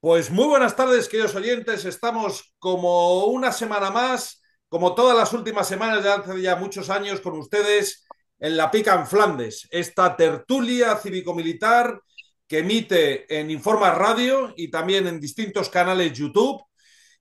Pues muy buenas tardes, queridos oyentes. Estamos como una semana más, como todas las últimas semanas de hace ya muchos años, con ustedes en La Pica en Flandes, esta tertulia cívico-militar que emite en Informa Radio y también en distintos canales YouTube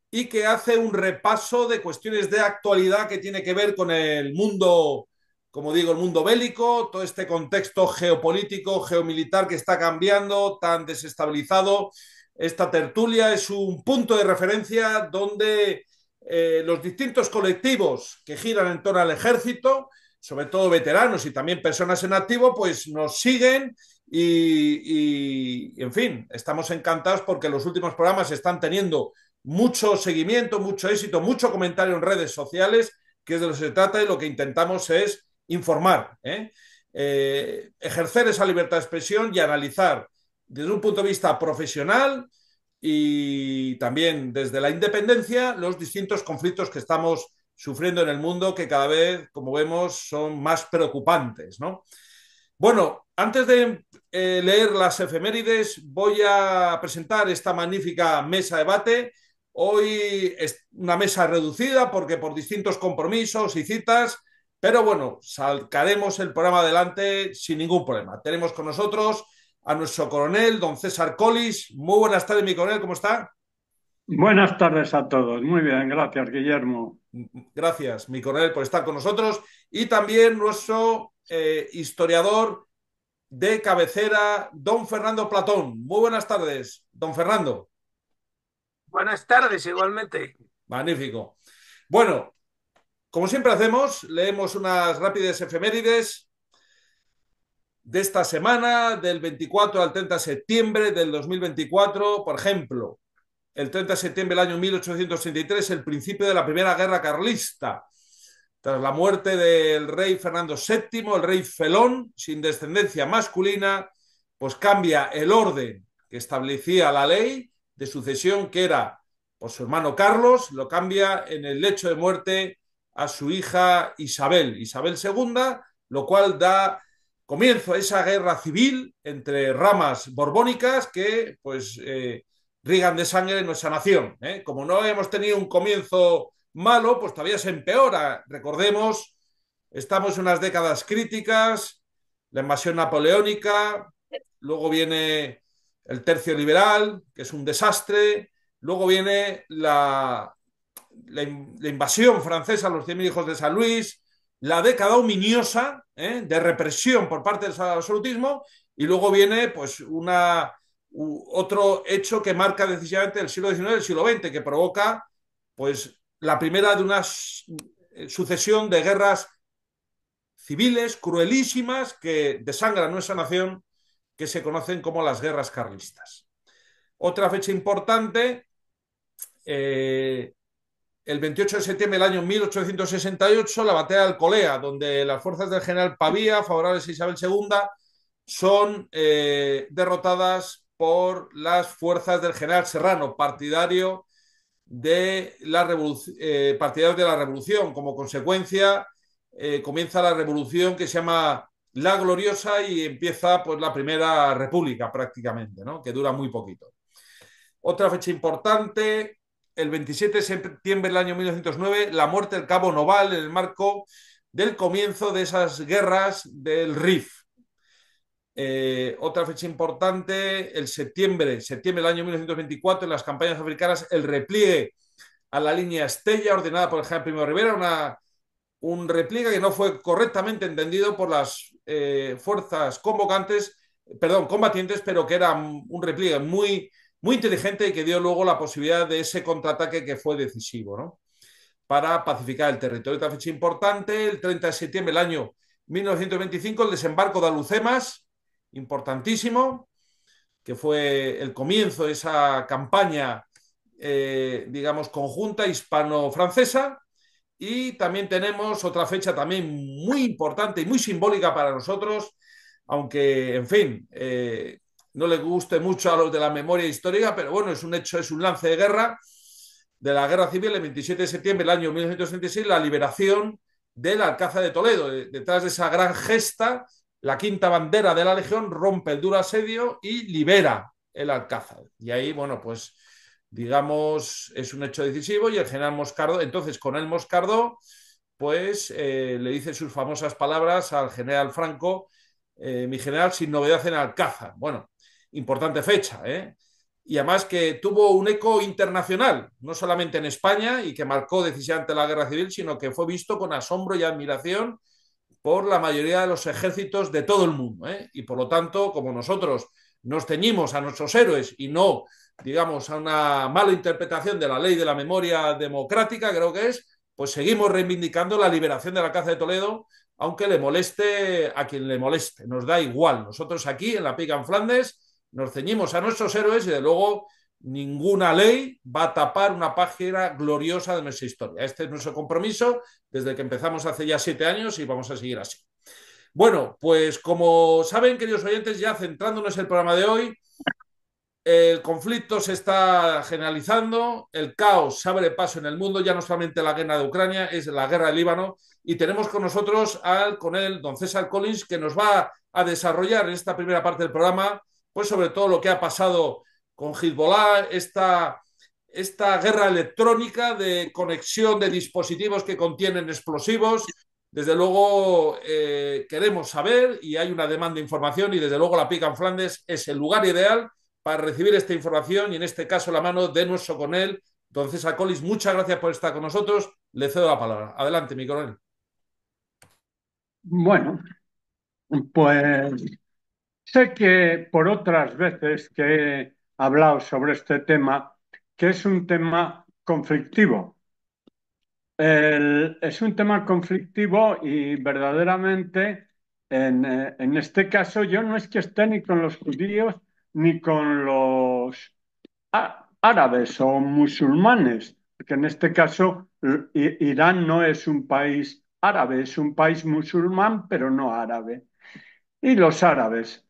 y que hace un repaso de cuestiones de actualidad que tiene que ver con el mundo, como digo, el mundo bélico, todo este contexto geopolítico, geomilitar que está cambiando, tan desestabilizado esta tertulia es un punto de referencia donde eh, los distintos colectivos que giran en torno al ejército, sobre todo veteranos y también personas en activo, pues nos siguen y, en fin, estamos encantados porque los últimos programas están teniendo mucho seguimiento, mucho éxito, mucho comentario en redes sociales, que es de lo que se trata y lo que intentamos es informar, ¿eh? Eh, ejercer esa libertad de expresión y analizar desde un punto de vista profesional y también desde la independencia, los distintos conflictos que estamos sufriendo en el mundo, que cada vez, como vemos, son más preocupantes. Bueno, antes de eh, leer las efemérides, voy a presentar esta magnífica mesa de debate. Hoy es una mesa reducida porque por distintos compromisos y citas, pero bueno, salcaremos el programa adelante sin ningún problema. Tenemos con nosotros a nuestro coronel, don César Colis. Muy buenas tardes, mi coronel, ¿cómo está? Buenas tardes a todos. Muy bien, gracias, Guillermo. Gracias, mi coronel, por estar con nosotros. Y también nuestro eh, historiador de cabecera, don Fernando Platón. Muy buenas tardes, don Fernando. Buenas tardes, igualmente. Magnífico. Bueno, como siempre hacemos, leemos unas rápidas efemérides de esta semana, del 24 al 30 de septiembre del 2024, por ejemplo, el 30 de septiembre del año 1833, el principio de la Primera Guerra Carlista. Tras la muerte del rey Fernando VII, el rey Felón, sin descendencia masculina, pues cambia el orden que establecía la ley de sucesión, que era por su hermano Carlos, lo cambia en el lecho de muerte a su hija Isabel, Isabel II, lo cual da comienzo esa guerra civil entre ramas borbónicas que pues eh, rigan de sangre nuestra nación. ¿eh? Como no hemos tenido un comienzo malo, pues todavía se empeora. Recordemos, estamos en unas décadas críticas, la invasión napoleónica, luego viene el tercio liberal, que es un desastre, luego viene la, la invasión francesa a los 100.000 hijos de San Luis, la década ominiosa ¿eh? de represión por parte del absolutismo y luego viene pues una, otro hecho que marca decisivamente el siglo XIX y el siglo XX, que provoca pues la primera de una eh, sucesión de guerras civiles cruelísimas que desangran nuestra nación, que se conocen como las guerras carlistas. Otra fecha importante eh, el 28 de septiembre del año 1868, la batalla de Colea, donde las fuerzas del general Pavía, favorables a Isabel II, son eh, derrotadas por las fuerzas del general Serrano, partidario de la, eh, revolución. Como consecuencia, eh, comienza la revolución que se llama La Gloriosa y empieza pues, la Primera República prácticamente, ¿no? que dura muy poquito. Otra fecha importante, el 27 de septiembre del año 1909 la muerte del cabo Noval en el marco del comienzo de esas guerras del RIF. Eh, otra fecha importante, el septiembre, septiembre del año 1924, en las campañas africanas, el repliegue a la línea Estella, ordenada por el general Primo Rivera, una, un repliegue que no fue correctamente entendido por las eh, fuerzas convocantes, perdón, combatientes, pero que era un repliegue muy muy inteligente y que dio luego la posibilidad de ese contraataque que fue decisivo, ¿no? Para pacificar el territorio. Otra fecha importante, el 30 de septiembre del año 1925, el desembarco de Alucemas, importantísimo, que fue el comienzo de esa campaña, eh, digamos, conjunta hispano-francesa. Y también tenemos otra fecha también muy importante y muy simbólica para nosotros, aunque, en fin, eh, no le guste mucho a los de la memoria histórica, pero bueno, es un hecho, es un lance de guerra de la guerra civil el 27 de septiembre del año 1936, la liberación del Alcázar de Toledo. Detrás de esa gran gesta, la quinta bandera de la Legión rompe el duro asedio y libera el Alcázar. Y ahí, bueno, pues digamos, es un hecho decisivo y el general Moscardo, entonces con el Moscardo, pues eh, le dice sus famosas palabras al general Franco, eh, mi general, sin novedad en Alcázar. Bueno, importante fecha. ¿eh? Y además que tuvo un eco internacional, no solamente en España y que marcó decisivamente la guerra civil, sino que fue visto con asombro y admiración por la mayoría de los ejércitos de todo el mundo. ¿eh? Y por lo tanto, como nosotros nos ceñimos a nuestros héroes y no, digamos, a una mala interpretación de la ley de la memoria democrática, creo que es, pues seguimos reivindicando la liberación de la caza de Toledo, aunque le moleste a quien le moleste. Nos da igual. Nosotros aquí en la Pica en Flandes nos ceñimos a nuestros héroes y de luego ninguna ley va a tapar una página gloriosa de nuestra historia. Este es nuestro compromiso desde que empezamos hace ya siete años y vamos a seguir así. Bueno, pues como saben, queridos oyentes, ya centrándonos en el programa de hoy, el conflicto se está generalizando, el caos se abre paso en el mundo, ya no solamente la guerra de Ucrania, es la guerra del Líbano, y tenemos con nosotros al con él, don César Collins, que nos va a desarrollar en esta primera parte del programa pues sobre todo lo que ha pasado con Hezbollah, esta, esta guerra electrónica de conexión de dispositivos que contienen explosivos. Desde luego eh, queremos saber y hay una demanda de información y desde luego la Pica en Flandes es el lugar ideal para recibir esta información y en este caso la mano de nuestro él, don César Colis, Muchas gracias por estar con nosotros. Le cedo la palabra. Adelante, mi coronel. Bueno, pues Sé que por otras veces que he hablado sobre este tema, que es un tema conflictivo. es un tema conflictivo y verdaderamente eh, en, este caso yo no es que esté ni con los judíos ni con los árabes o musulmanes, porque en este caso Irán no es un país árabe, es un país musulmán pero no árabe y los árabes.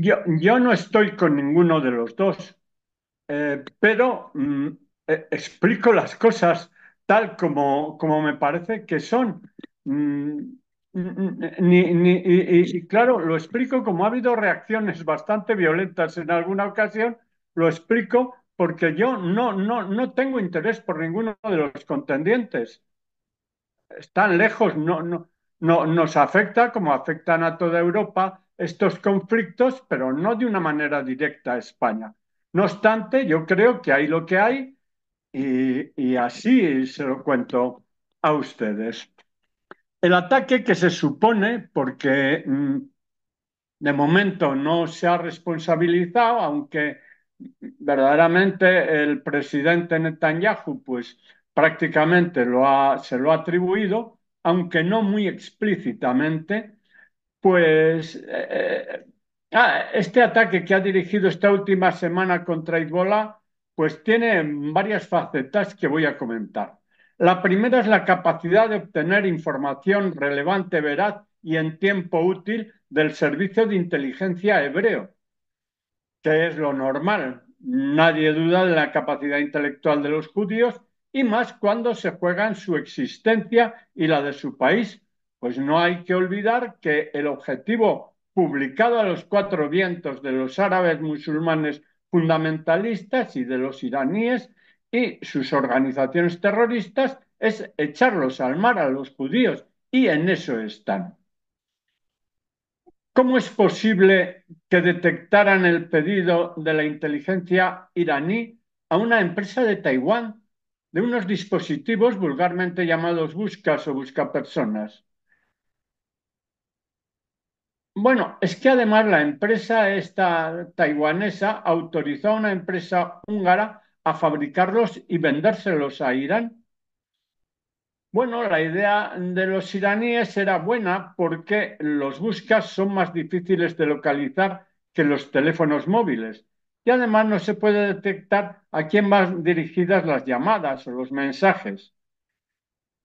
yo, no estoy con ninguno de los dos, eh, pero mm, e, explico las cosas tal como, me parece que son. Mm, y, claro, lo explico como ha habido reacciones bastante violentas en alguna ocasión, lo explico porque yo no, no, no tengo interés por ninguno de los contendientes. Están lejos, no, no, no, nos afecta como afectan a toda Europa estos conflictos, pero no de una manera directa a España. No obstante, yo creo que hay lo que hay y, así se lo cuento a ustedes. El ataque que se supone, porque mm, de momento no se ha responsabilizado, aunque verdaderamente el presidente Netanyahu pues prácticamente lo se lo ha atribuido, aunque no muy explícitamente, pues eh, eh, ah, este ataque que ha dirigido esta última semana contra Hezbollah, pues tiene varias facetas que voy a comentar. La primera es la capacidad de obtener información relevante, veraz y en tiempo útil del servicio de inteligencia hebreo, que es lo normal. Nadie duda de la capacidad intelectual de los judíos y más cuando se juegan su existencia y la de su país, pues no hay que olvidar que el objetivo publicado a los cuatro vientos de los árabes musulmanes fundamentalistas y de los iraníes y sus organizaciones terroristas es echarlos al mar a los judíos y en eso están. ¿Cómo es posible que detectaran el pedido de la inteligencia iraní a una empresa de Taiwán de unos dispositivos vulgarmente llamados buscas o buscapersonas. Bueno, es que además la empresa esta taiwanesa autorizó a una empresa húngara a fabricarlos y vendérselos a Irán. Bueno, la idea de los iraníes era buena porque los buscas son más difíciles de localizar que los teléfonos móviles y además no se puede detectar a quién van dirigidas las llamadas o los mensajes.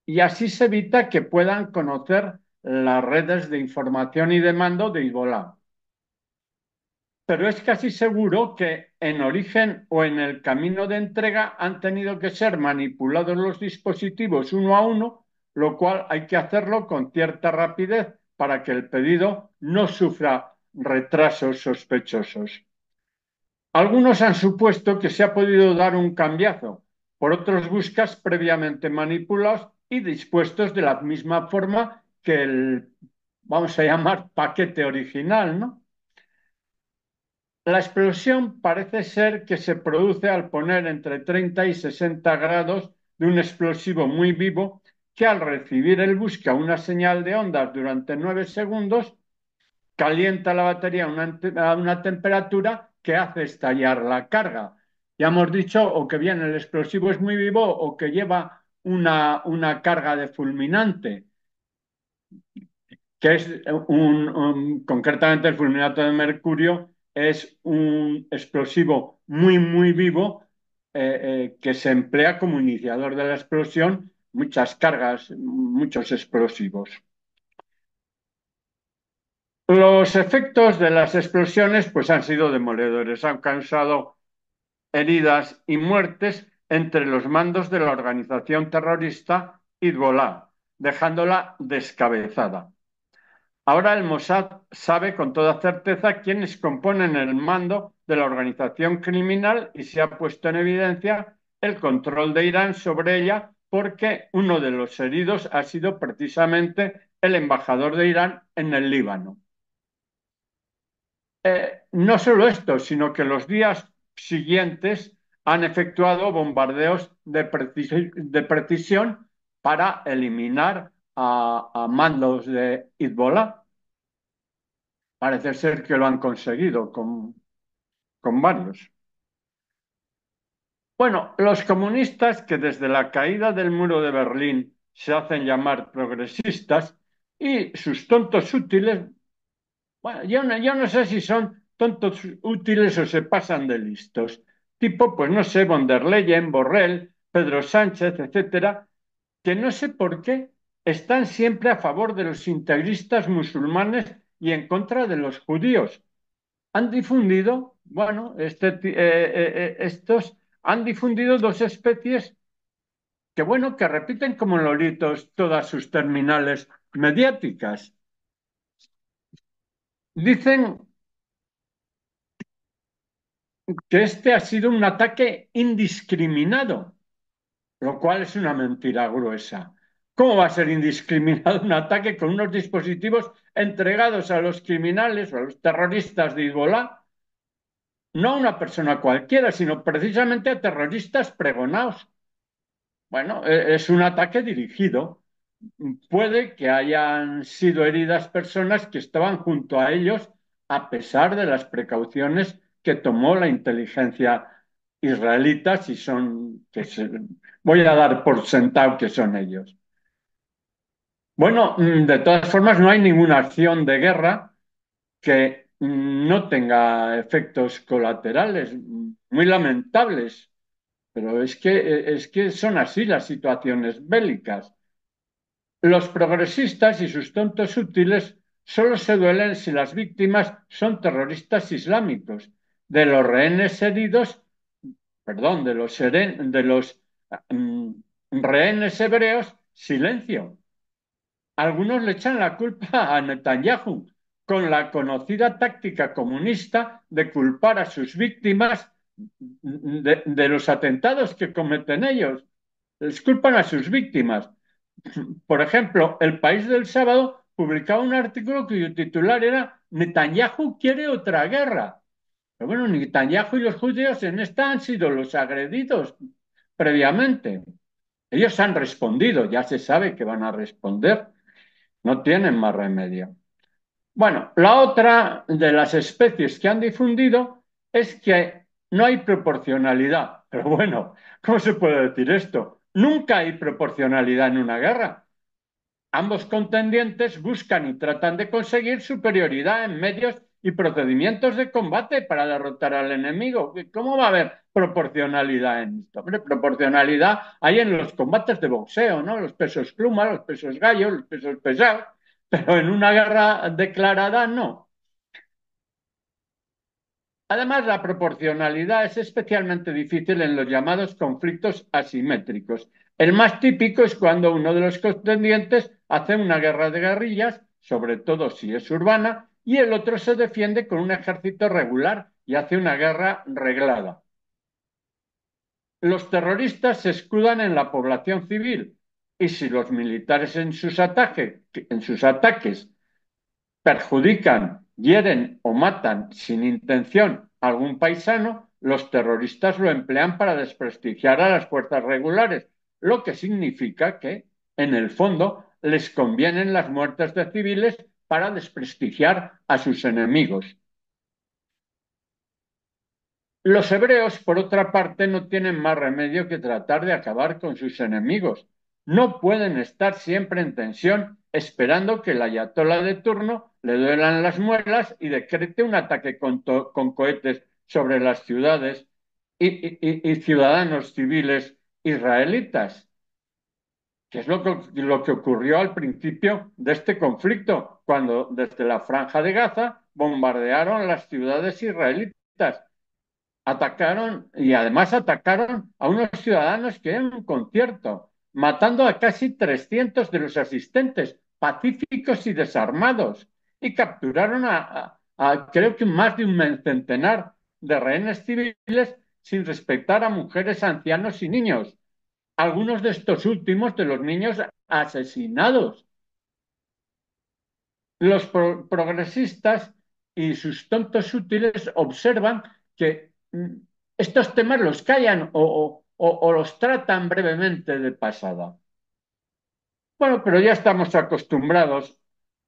Y así se evita que puedan conocer las redes de información y de mando de Ibola. Pero es casi seguro que en origen o en el camino de entrega han tenido que ser manipulados los dispositivos uno a uno, lo cual hay que hacerlo con cierta rapidez para que el pedido no sufra retrasos sospechosos. Algunos han supuesto que se ha podido dar un cambiazo, por otros buscas previamente manipulados y dispuestos de la misma forma que el, vamos a llamar, paquete original, ¿no? La explosión parece ser que se produce al poner entre 30 y 60 grados de un explosivo muy vivo que al recibir el busca una señal de ondas durante 9 segundos, calienta la batería a una temperatura que hace estallar la carga. Ya hemos dicho o que bien el explosivo es muy vivo o que lleva una, carga de fulminante, que es un, concretamente el fulminato de mercurio, es un explosivo muy, muy vivo eh, eh, que se emplea como iniciador de la explosión, muchas cargas, muchos explosivos. Los efectos de las explosiones pues, han sido demoledores, han causado heridas y muertes entre los mandos de la organización terrorista Hezbollah, dejándola descabezada. Ahora el Mossad sabe con toda certeza quiénes componen el mando de la organización criminal y se ha puesto en evidencia el control de Irán sobre ella porque uno de los heridos ha sido precisamente el embajador de Irán en el Líbano. Eh, no solo esto, sino que los días siguientes han efectuado bombardeos de, precisión para eliminar a, mandos de Hezbollah. Parece ser que lo han conseguido con, con varios. Bueno, los comunistas que desde la caída del muro de Berlín se hacen llamar progresistas y sus tontos útiles bueno, yo no, sé si son tontos útiles o se pasan de listos. Tipo, pues no sé, von der Leyen, Borrell, Pedro Sánchez, etcétera, que no sé por qué están siempre a favor de los integristas musulmanes y en contra de los judíos. Han difundido, bueno, este eh, eh, eh, estos han difundido dos especies que, bueno, que repiten como loritos todas sus terminales mediáticas. Dicen que este ha sido un ataque indiscriminado, lo cual es una mentira gruesa. ¿Cómo va a ser indiscriminado un ataque con unos dispositivos entregados a los criminales o a los terroristas de Hezbollah? No a una persona cualquiera, sino precisamente a terroristas pregonados. Bueno, e-, es un ataque dirigido puede que hayan sido heridas personas que estaban junto a ellos a pesar de las precauciones que tomó la inteligencia israelita, si son, que voy a dar por sentado que son ellos. Bueno, mm, de todas formas, no hay ninguna acción de guerra que no tenga efectos colaterales mm, muy lamentables, pero es que, e, es que son así las situaciones bélicas. Los progresistas y sus tontos útiles solo se duelen si las víctimas son terroristas islámicos. De los rehenes heridos, perdón, de los, de los mm, rehenes hebreos, silencio. Algunos le echan la culpa a Netanyahu con la conocida táctica comunista de culpar a sus víctimas de los atentados que cometen ellos. Les culpan a sus víctimas por ejemplo, El País del Sábado publicaba un artículo cuyo titular era Netanyahu quiere otra guerra. Pero bueno, Netanyahu y los judíos en esta han sido los agredidos previamente. Ellos han respondido, ya se sabe que van a responder. No tienen más remedio. Bueno, la otra de las especies que han difundido es que no hay proporcionalidad. Pero bueno, ¿cómo se puede decir esto? Nunca hay proporcionalidad en una guerra. Ambos contendientes buscan y tratan de conseguir superioridad en medios y procedimientos de combate para derrotar al enemigo. ¿Cómo va a haber proporcionalidad en esto? proporcionalidad hay en los combates de boxeo, ¿no? Los pesos pluma, los pesos gallo, los pesos pesados, pero en una guerra declarada no. Además, la proporcionalidad es especialmente difícil en los llamados conflictos asimétricos. El más típico es cuando uno de los contendientes hace una guerra de guerrillas, sobre todo si es urbana, y el otro se defiende con un ejército regular y hace una guerra reglada. Los terroristas se escudan en la población civil y si los militares en sus, en sus ataques perjudican hieren o matan sin intención a algún paisano, los terroristas lo emplean para desprestigiar a las fuerzas regulares, lo que significa que, en el fondo, les convienen las muertes de civiles para desprestigiar a sus enemigos. Los hebreos, por otra parte, no tienen más remedio que tratar de acabar con sus enemigos. No pueden estar siempre en tensión esperando que la yatola de turno le duelan las muelas y decrete un ataque con, cohetes sobre las ciudades y, ciudadanos civiles israelitas, que es lo que, ocurrió al principio de este conflicto, cuando desde la franja de Gaza bombardearon las ciudades israelitas, atacaron y además atacaron a unos ciudadanos que eran un concierto, matando a casi 300 de los asistentes, pacíficos y desarmados y capturaron a, creo que más de un centenar de rehenes civiles sin respetar a mujeres, ancianos y niños. Algunos de estos últimos, de los niños, asesinados. Los progresistas y sus tontos útiles observan que mm, estos temas los callan o, o, los tratan brevemente de pasada. Bueno, pero ya estamos acostumbrados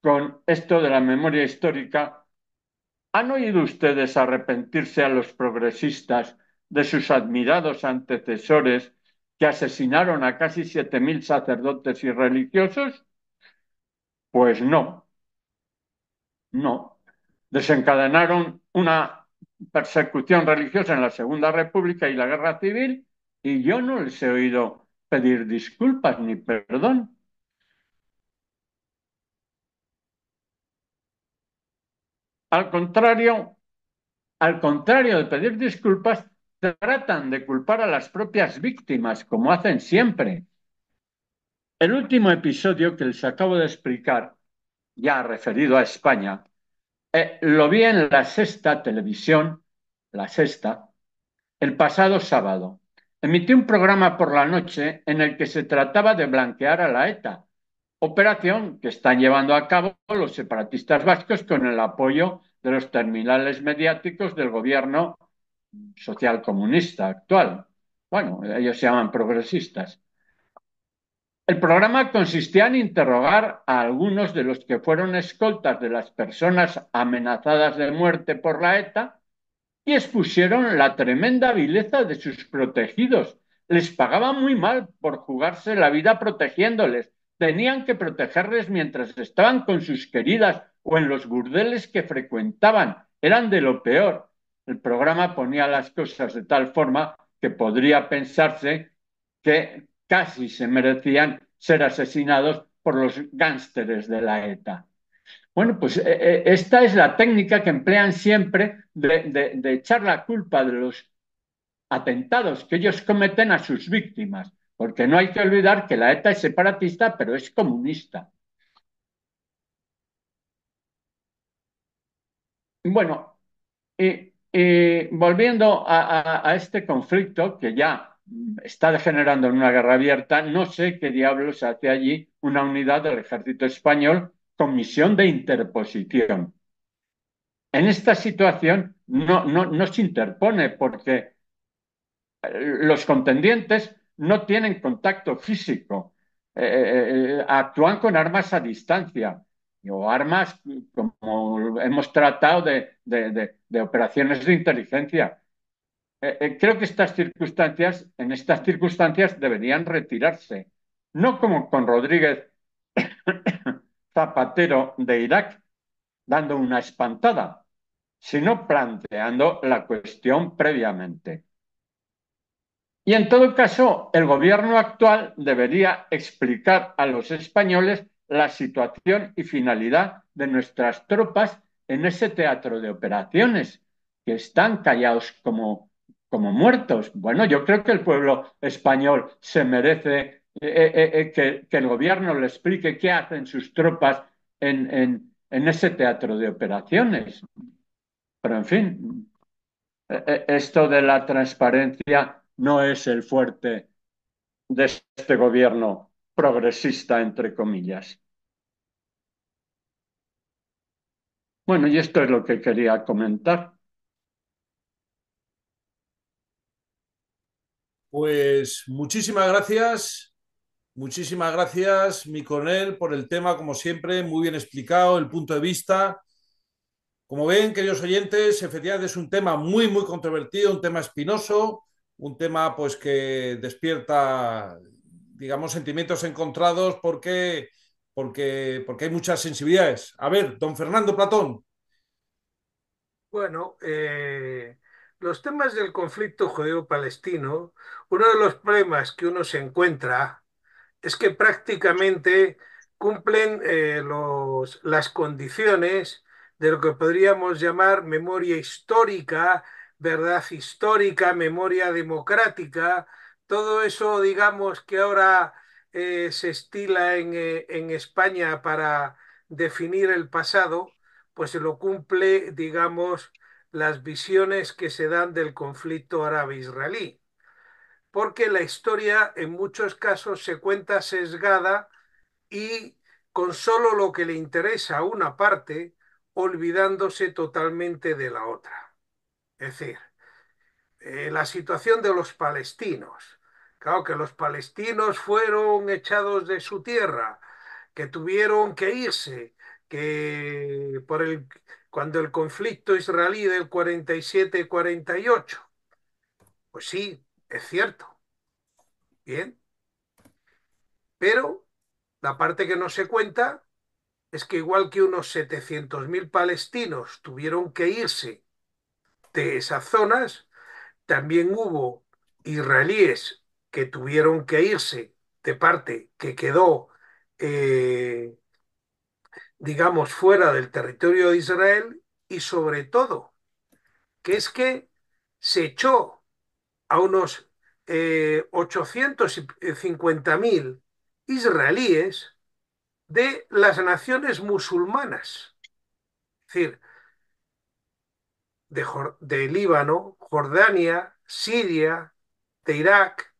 con esto de la memoria histórica, ¿han oído ustedes arrepentirse a los progresistas de sus admirados antecesores que asesinaron a casi 7.000 sacerdotes y religiosos? Pues no, no. Desencadenaron una persecución religiosa en la Segunda República y la Guerra Civil y yo no les he oído pedir disculpas ni perdón. Al contrario, al contrario de pedir disculpas, tratan de culpar a las propias víctimas, como hacen siempre. El último episodio que les acabo de explicar, ya referido a España, eh, lo vi en la sexta televisión, la sexta, el pasado sábado. Emití un programa por la noche en el que se trataba de blanquear a la ETA, operación que están llevando a cabo los separatistas vascos con el apoyo de los terminales mediáticos del gobierno social comunista actual. Bueno, ellos se llaman progresistas. El programa consistía en interrogar a algunos de los que fueron escoltas de las personas amenazadas de muerte por la ETA y expusieron la tremenda vileza de sus protegidos. Les pagaban muy mal por jugarse la vida protegiéndoles tenían que protegerles mientras estaban con sus queridas o en los burdeles que frecuentaban. Eran de lo peor. El programa ponía las cosas de tal forma que podría pensarse que casi se merecían ser asesinados por los gánsteres de la ETA. Bueno, pues eh, eh, esta es la técnica que emplean siempre de echar la culpa de los atentados que ellos cometen a sus víctimas porque no hay que olvidar que la ETA es separatista, pero es comunista. Bueno, volviendo a, este conflicto que ya está degenerando en una guerra abierta, no sé qué diablos hace allí una unidad del ejército español con misión de interposición. En esta situación no se interpone porque los contendientes no tienen contacto físico, eh, eh, eh, actúan con armas a distancia o armas como hemos tratado de, operaciones de inteligencia. creo que estas circunstancias, en estas circunstancias deberían retirarse, no como con Rodríguez Zapatero de Irak, dando una espantada, sino planteando la cuestión previamente. Y en todo caso, el gobierno actual debería explicar a los españoles la situación y finalidad de nuestras tropas en ese teatro de operaciones, que están callados como, como muertos. Bueno, yo creo que el pueblo español se merece eh, eh, eh, que, el gobierno le explique qué hacen sus tropas en, en ese teatro de operaciones. Pero, en fin, esto de la transparencia no es el fuerte de este gobierno progresista, entre comillas. Bueno, y esto es lo que quería comentar. Pues muchísimas gracias, muchísimas gracias, mi coronel, por el tema, como siempre, muy bien explicado, el punto de vista. Como ven, queridos oyentes, efectivamente es un tema muy, muy controvertido, un tema espinoso, un tema pues que despierta, digamos, sentimientos encontrados porque, porque, porque hay muchas sensibilidades. A ver, don Fernando Platón. Bueno, eh, los temas del conflicto judeo-palestino, uno de los problemas que uno se encuentra es que prácticamente cumplen eh, las condiciones de lo que podríamos llamar memoria histórica verdad histórica, memoria democrática, todo eso, digamos, que ahora eh, se estila en, eh, en, España para definir el pasado, pues se lo cumple, digamos, las visiones que se dan del conflicto árabe-israelí. Porque la historia en muchos casos se cuenta sesgada y con solo lo que le interesa a una parte, olvidándose totalmente de la otra. Es decir, eh, la situación de los palestinos. Claro que los palestinos fueron echados de su tierra, que tuvieron que irse, que por el, cuando el conflicto israelí del 47-48. Pues sí, es cierto. Bien. Pero la parte que no se cuenta es que igual que unos 700.000 palestinos tuvieron que irse de esas zonas. También hubo israelíes que tuvieron que irse de parte que quedó, eh, digamos, fuera del territorio de Israel y sobre todo, que es que se echó a unos 850.000 eh, israelíes de las naciones musulmanas. decir, de, Líbano, Jordania, Siria, de Irak.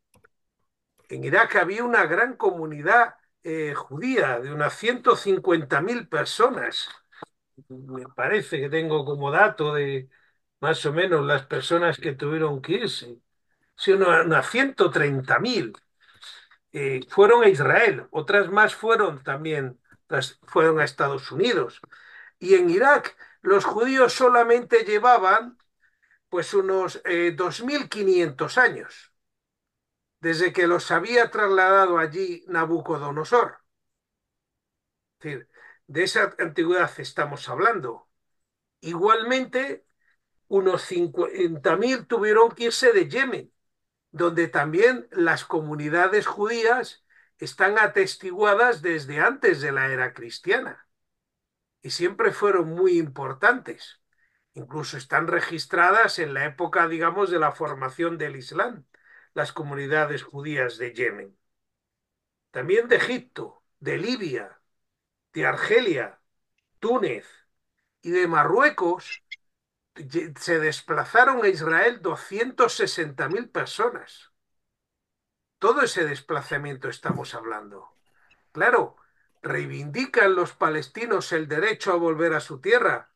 En Irak había una gran comunidad eh, judía de unas 150.000 personas. Me parece que tengo como dato de más o menos las personas que tuvieron que irse. Sí, unas 130.000 eh, fueron a Israel, otras más fueron también, fueron a Estados Unidos. Y en Irak los judíos solamente llevaban pues unos 2.500 eh, años, desde que los había trasladado allí Nabucodonosor. Es decir, de esa antigüedad estamos hablando. Igualmente, unos 50.000 tuvieron que irse de Yemen, donde también las comunidades judías están atestiguadas desde antes de la era cristiana y siempre fueron muy importantes. Incluso están registradas en la época, digamos, de la formación del Islam, las comunidades judías de Yemen. También de Egipto, de Libia, de Argelia, Túnez y de Marruecos se desplazaron a Israel 260.000 personas. Todo ese desplazamiento estamos hablando. Claro, ¿Reivindican los palestinos el derecho a volver a su tierra?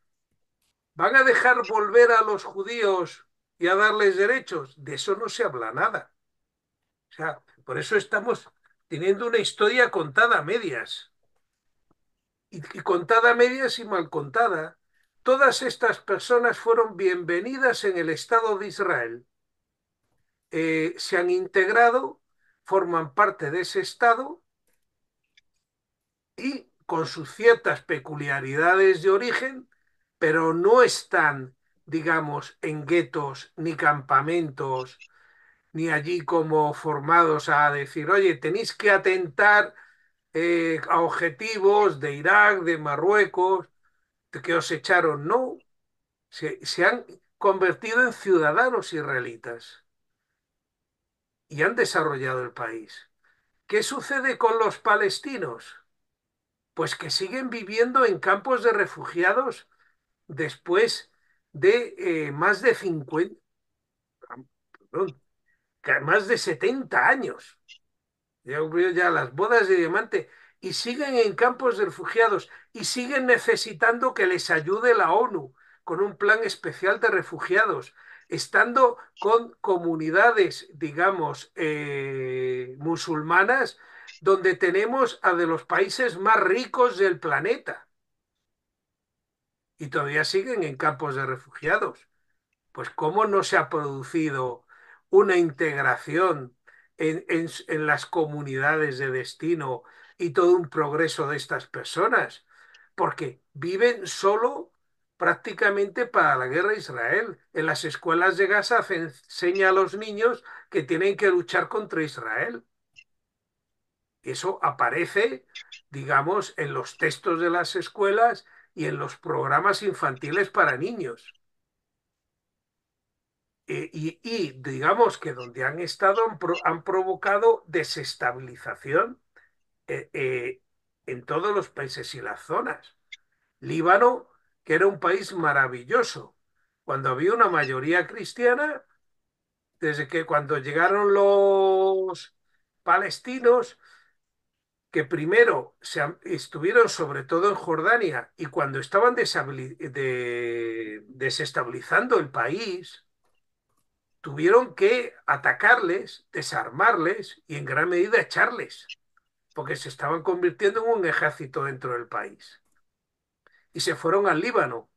¿Van a dejar volver a los judíos y a darles derechos? De eso no se habla nada. O sea, por eso estamos teniendo una historia contada a medias. Y, contada a medias y mal contada. Todas estas personas fueron bienvenidas en el Estado de Israel. Eh, se han integrado, forman parte de ese Estado y con sus ciertas peculiaridades de origen, pero no están, digamos, en guetos ni campamentos, ni allí como formados a decir, oye, tenéis que atentar eh, a objetivos de Irak, de Marruecos, que os echaron. No, se han convertido en ciudadanos israelitas y han desarrollado el país. ¿Qué sucede con los palestinos? pues que siguen viviendo en campos de refugiados después de eh, más de 50, perdón, más de 70 años. Ya ocurrió ya las bodas de diamante y siguen en campos de refugiados y siguen necesitando que les ayude la ONU con un plan especial de refugiados, estando con comunidades, digamos, eh, musulmanas donde tenemos a de los países más ricos del planeta. Y todavía siguen en campos de refugiados. Pues cómo no se ha producido una integración en, en, las comunidades de destino y todo un progreso de estas personas, porque viven solo prácticamente para la guerra de Israel. En las escuelas de Gaza enseña a los niños que tienen que luchar contra Israel. Eso aparece, digamos, en los textos de las escuelas y en los programas infantiles para niños. E, y, digamos que donde han estado han, provocado desestabilización e, e, en todos los países y las zonas. Líbano, que era un país maravilloso, cuando había una mayoría cristiana, desde que cuando llegaron los palestinos, que primero estuvieron sobre todo en Jordania y cuando estaban desestabilizando el país, tuvieron que atacarles, desarmarles y en gran medida echarles, porque se estaban convirtiendo en un ejército dentro del país. Y se fueron al Líbano.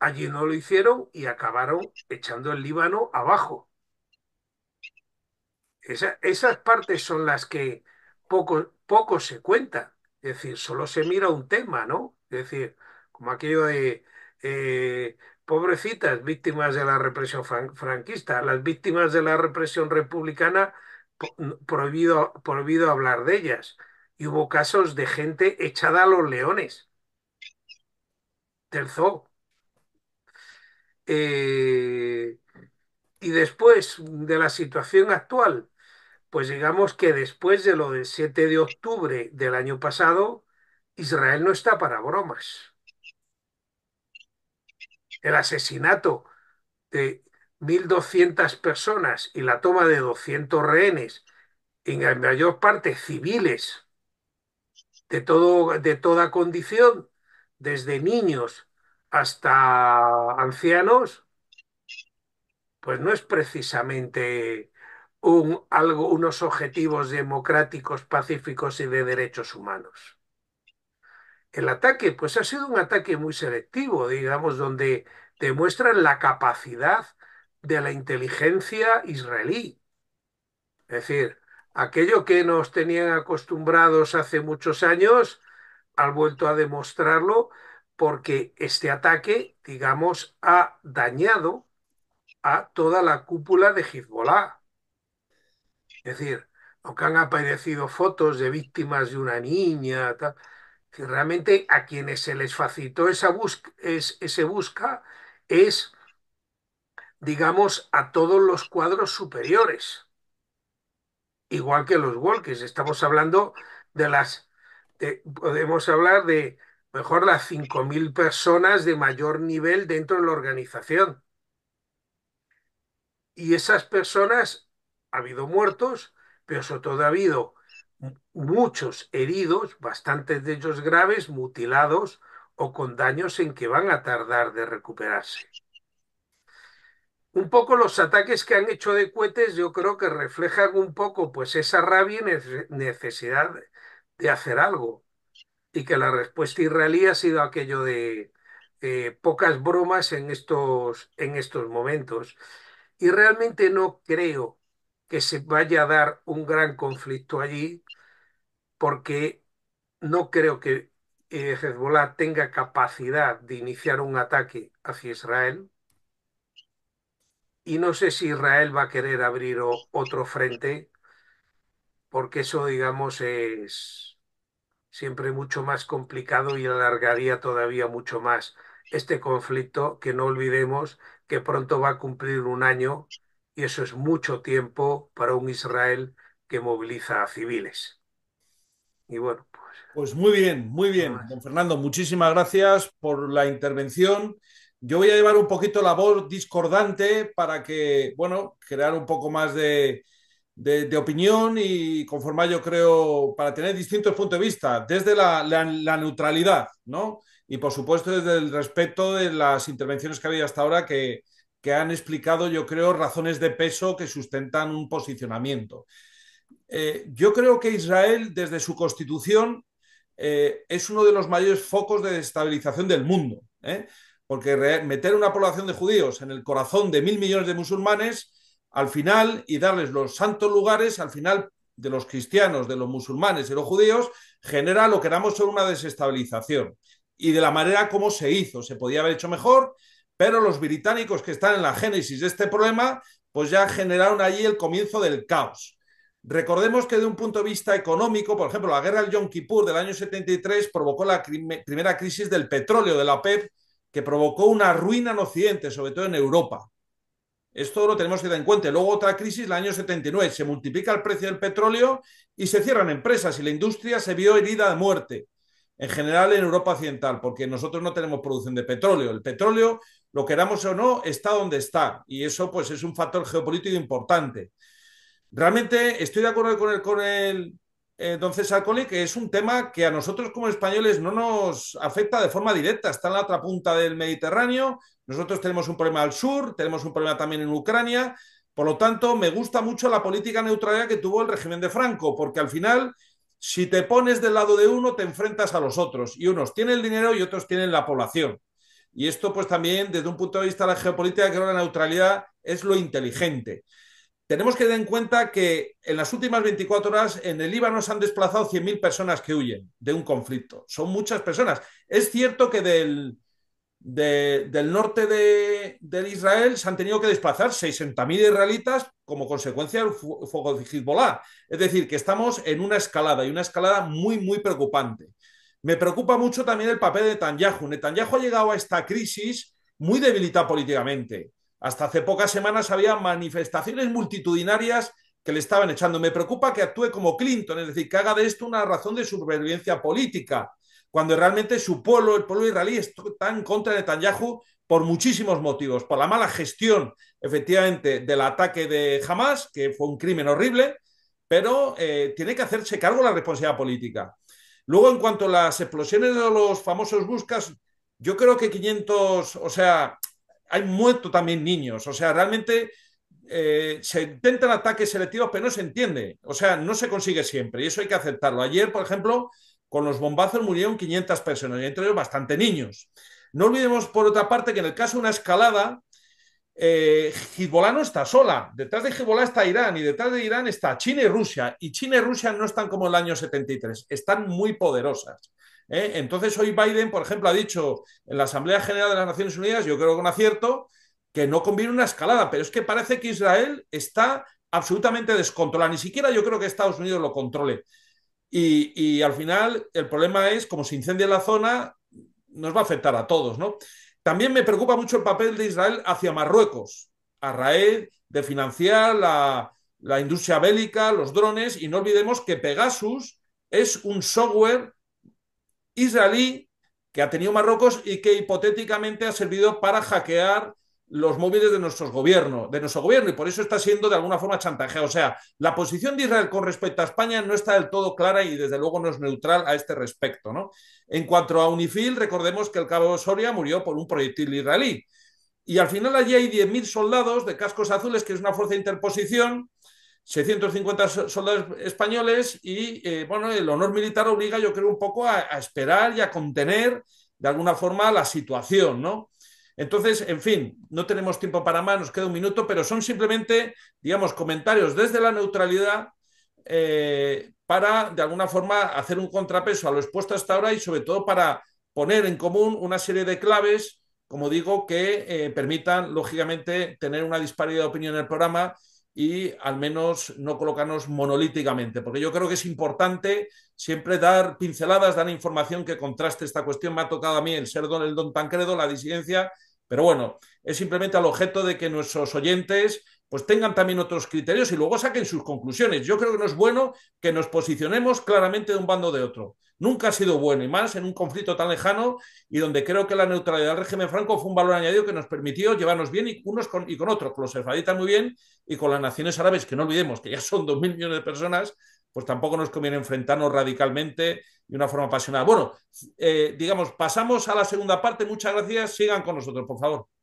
Allí no lo hicieron y acabaron echando el Líbano abajo. esas partes son las que poco, poco se cuenta, Es decir, solo se mira un tema, ¿no? Es decir, como aquello de eh, pobrecitas, víctimas de la represión franquista, las víctimas de la represión republicana, prohibido, prohibido hablar de ellas. Y hubo casos de gente echada a los leones del eh, y después de la situación actual, pues digamos que después de lo del 7 de octubre del año pasado, Israel no está para bromas. El asesinato de 1.200 personas y la toma de 200 rehenes, en mayor parte civiles, de, todo, de toda condición, desde niños hasta ancianos, pues no es precisamente algo, unos objetivos democráticos, pacíficos y de derechos humanos. El ataque, pues ha sido un ataque muy selectivo, digamos, donde demuestran la capacidad de la inteligencia israelí. Es decir, aquello que nos tenían acostumbrados hace muchos años, han vuelto a demostrarlo porque este ataque, digamos, ha dañado a toda la cúpula de Hezbollah es decir, aunque han aparecido fotos de víctimas de una niña, que realmente a quienes se les facilitó esa bus es, ese busca es, digamos, a todos los cuadros superiores, igual que los walkers. Estamos hablando de las, podemos hablar de mejor las 5.000 personas de mayor nivel dentro de la organización. Y esas personas ha habido muertos, pero sobre todo ha habido muchos heridos, bastantes de ellos graves, mutilados o con daños en que van a tardar de recuperarse. Un poco los ataques que han hecho de cohetes yo creo que reflejan un poco pues esa rabia y necesidad de hacer algo y que la respuesta israelí ha sido aquello de pocas bromas en estos, en estos momentos. Y realmente no creo que se vaya a dar un gran conflicto allí, porque no creo que eh, Hezbollah tenga capacidad de iniciar un ataque hacia Israel. Y no sé si Israel va a querer abrir otro frente, porque eso, digamos, es siempre mucho más complicado y alargaría todavía mucho más este conflicto, que no olvidemos que pronto va a cumplir un año y eso es mucho tiempo para un Israel que moviliza a civiles. Y bueno, pues. Pues muy bien, muy bien, don Fernando. Muchísimas gracias por la intervención. Yo voy a llevar un poquito la voz discordante para que, bueno, crear un poco más de, opinión y conformar, yo creo, para tener distintos puntos de vista, desde la, neutralidad, ¿no? Y por supuesto, desde el respeto de las intervenciones que había hasta ahora, que, que han explicado, yo creo, razones de peso que sustentan un posicionamiento. Eh, yo creo que Israel, desde su constitución, eh, es uno de los mayores focos de desestabilización del mundo, ¿eh? porque meter una población de judíos en el corazón de mil millones de musulmanes, al final, y darles los santos lugares, al final de los cristianos, de los musulmanes y los judíos, genera lo que llamamos una desestabilización. Y de la manera como se hizo, se podía haber hecho mejor, pero los británicos que están en la génesis de este problema, pues ya generaron allí el comienzo del caos. Recordemos que de un punto de vista económico, por ejemplo, la guerra del Yom Kippur del año 73 provocó la primera crisis del petróleo de la OPEP, que provocó una ruina en Occidente, sobre todo en Europa. Esto lo tenemos que dar en cuenta. Luego otra crisis, el año 79, se multiplica el precio del petróleo y se cierran empresas y la industria se vio herida de muerte, en general en Europa Occidental, porque nosotros no tenemos producción de petróleo. El petróleo lo queramos o no, está donde está. Y eso pues es un factor geopolítico importante. Realmente estoy de acuerdo con el, con el eh, don César que es un tema que a nosotros como españoles no nos afecta de forma directa. Está en la otra punta del Mediterráneo. Nosotros tenemos un problema al sur, tenemos un problema también en Ucrania. Por lo tanto, me gusta mucho la política neutralidad que tuvo el régimen de Franco, porque al final, si te pones del lado de uno, te enfrentas a los otros. Y unos tienen el dinero y otros tienen la población. Y esto, pues también, desde un punto de vista de la geopolítica, creo que la neutralidad es lo inteligente. Tenemos que tener en cuenta que en las últimas 24 horas en el Líbano se han desplazado 100.000 personas que huyen de un conflicto. Son muchas personas. Es cierto que del, del norte de, Israel se han tenido que desplazar 60.000 israelitas como consecuencia del fuego de Hezbollah. Es decir, que estamos en una escalada y una escalada muy, muy preocupante. Me preocupa mucho también el papel de Netanyahu. Netanyahu ha llegado a esta crisis muy debilitada políticamente. Hasta hace pocas semanas había manifestaciones multitudinarias que le estaban echando. Me preocupa que actúe como Clinton, es decir, que haga de esto una razón de supervivencia política, cuando realmente su pueblo, el pueblo israelí, está en contra de Netanyahu por muchísimos motivos, por la mala gestión, efectivamente, del ataque de Hamas, que fue un crimen horrible, pero eh, tiene que hacerse cargo de la responsabilidad política. Luego, en cuanto a las explosiones de los famosos buscas, yo creo que 500, o sea, hay muerto también niños, o sea, realmente eh, se intentan ataques selectivos, pero no se entiende, o sea, no se consigue siempre y eso hay que aceptarlo. Ayer, por ejemplo, con los bombazos murieron 500 personas y entre ellos bastante niños. No olvidemos, por otra parte, que en el caso de una escalada, eh, Hezbollah no está sola. Detrás de Hezbollah está Irán y detrás de Irán está China y Rusia. Y China y Rusia no están como en el año 73, están muy poderosas. ¿eh? Entonces hoy Biden, por ejemplo, ha dicho en la Asamblea General de las Naciones Unidas, yo creo con acierto, que no conviene una escalada, pero es que parece que Israel está absolutamente descontrolada. Ni siquiera yo creo que Estados Unidos lo controle. Y, y al final el problema es, como se incendia la zona, nos va a afectar a todos, ¿no? También me preocupa mucho el papel de Israel hacia Marruecos, a raíz de financiar la, la industria bélica, los drones, y no olvidemos que Pegasus es un software israelí que ha tenido Marruecos y que hipotéticamente ha servido para hackear los móviles de nuestro gobierno de nuestro gobierno, y por eso está siendo de alguna forma chantaje. O sea, la posición de Israel con respecto a España no está del todo clara y desde luego no es neutral a este respecto. ¿no? En cuanto a Unifil, recordemos que el cabo Soria murió por un proyectil israelí. Y al final allí hay 10.000 soldados de cascos azules, que es una fuerza de interposición, 650 soldados españoles y, eh, bueno, el honor militar obliga, yo creo, un poco a, a esperar y a contener de alguna forma la situación, ¿no? Entonces, en fin, no tenemos tiempo para más, nos queda un minuto, pero son simplemente, digamos, comentarios desde la neutralidad eh, para, de alguna forma, hacer un contrapeso a lo expuesto hasta ahora y, sobre todo, para poner en común una serie de claves, como digo, que eh, permitan, lógicamente, tener una disparidad de opinión en el programa y al menos no colocarnos monolíticamente, porque yo creo que es importante siempre dar pinceladas, dar información que contraste esta cuestión. Me ha tocado a mí el ser don, el don Tancredo, la disidencia, pero bueno, es simplemente al objeto de que nuestros oyentes pues tengan también otros criterios y luego saquen sus conclusiones. Yo creo que no es bueno que nos posicionemos claramente de un bando o de otro. Nunca ha sido bueno, y más en un conflicto tan lejano y donde creo que la neutralidad del régimen franco fue un valor añadido que nos permitió llevarnos bien y unos con, y con otros, con los serfaditas muy bien y con las naciones árabes, que no olvidemos que ya son dos mil millones de personas, pues tampoco nos conviene enfrentarnos radicalmente de una forma apasionada. Bueno, eh, digamos, pasamos a la segunda parte. Muchas gracias. Sigan con nosotros, por favor.